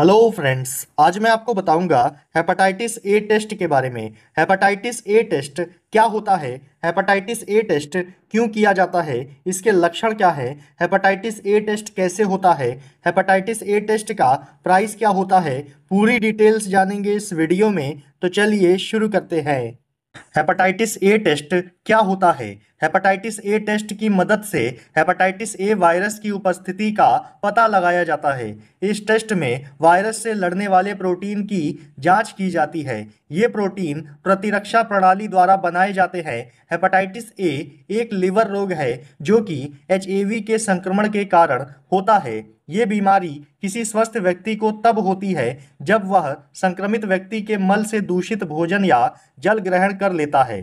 hello friends आज मैं आपको बताऊंगा हेपाटाइटिस ए टेस्ट के बारे में हेपाटाइटिस ए टेस्ट क्या होता है हेपाटाइटिस ए टेस्ट क्यों किया जाता है इसके लक्षण क्या है हेपाटाइटिस ए टेस्ट कैसे होता है हेपाटाइटिस ए टेस्ट का प्राइस क्या होता है पूरी डिटेल्स जानेंगे इस वीडियो में तो चलिए शुरू करते हैं हेपेटाइटिस ए टेस्ट क्या होता है हेपाटाइटिस ए टेस्ट की मदद से हेपाटाइटिस ए वायरस की उपस्थिति का पता लगाया जाता है इस टेस्ट में वायरस से लड़ने वाले प्रोटीन की जांच की जाती है ये प्रोटीन प्रतिरक्षा प्रणाली द्वारा बनाए जाते हैं हेपाटाइटिस ए एक लिवर रोग है जो कि एच के संक्रमण के कारण होता है ये बीमारी किसी स्वस्थ व्यक्ति को तब होती है जब वह संक्रमित व्यक्ति के मल से दूषित भोजन या जल ग्रहण कर लेता है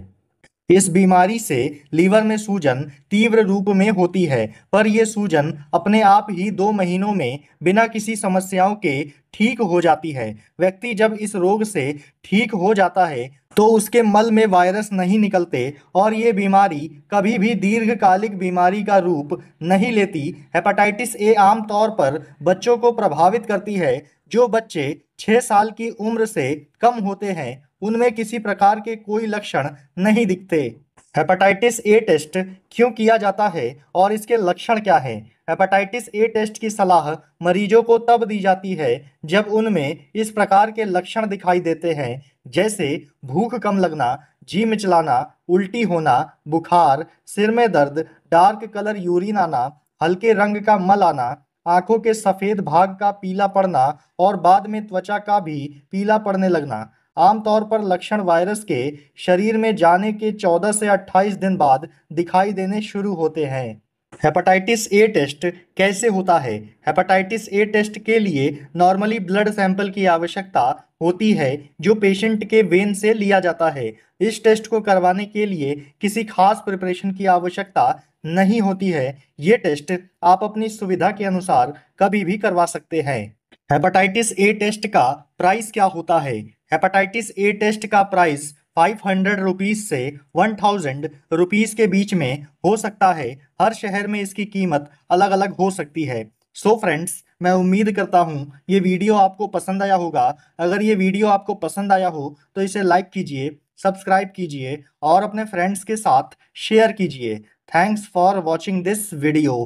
इस बीमारी से लीवर में सूजन तीव्र रूप में होती है पर यह सूजन अपने आप ही दो महीनों में बिना किसी समस्याओं के ठीक हो जाती है व्यक्ति जब इस रोग से ठीक हो जाता है तो उसके मल में वायरस नहीं निकलते और ये बीमारी कभी भी दीर्घकालिक बीमारी का रूप नहीं लेती हेपाटाइटिस ए आमतौर पर बच्चों को प्रभावित करती है जो बच्चे छः साल की उम्र से कम होते हैं उनमें किसी प्रकार के कोई लक्षण नहीं दिखते हेपेटाइटिस ए टेस्ट क्यों किया जाता है और इसके लक्षण क्या हैं हेपाटाइटिस ए टेस्ट की सलाह मरीजों को तब दी जाती है जब उनमें इस प्रकार के लक्षण दिखाई देते हैं जैसे भूख कम लगना जी मिचलाना उल्टी होना बुखार सिर में दर्द डार्क कलर यूरिन आना हल्के रंग का मल आना आंखों के सफ़ेद भाग का पीला पड़ना और बाद में त्वचा का भी पीला पड़ने लगना आमतौर पर लक्षण वायरस के शरीर में जाने के 14 से 28 दिन बाद दिखाई देने शुरू होते हैं हेपाटाइटिस ए टेस्ट कैसे होता है हेपाटाइटिस ए टेस्ट के लिए नॉर्मली ब्लड सैंपल की आवश्यकता होती है जो पेशेंट के वेन से लिया जाता है इस टेस्ट को करवाने के लिए किसी खास प्रिपरेशन की आवश्यकता नहीं होती है ये टेस्ट आप अपनी सुविधा के अनुसार कभी भी करवा सकते हैं हेपाटाइटिस ए टेस्ट का प्राइस क्या होता है हेपाटाइटिस ए टेस्ट का प्राइस फाइव हंड्रेड रुपीज़ से वन थाउजेंड रुपीज़ के बीच में हो सकता है हर शहर में इसकी कीमत अलग अलग हो सकती है सो so फ्रेंड्स मैं उम्मीद करता हूँ ये वीडियो आपको पसंद आया होगा अगर ये वीडियो आपको पसंद आया हो तो इसे लाइक कीजिए सब्सक्राइब कीजिए और अपने फ्रेंड्स के साथ शेयर कीजिए thanks for watching this video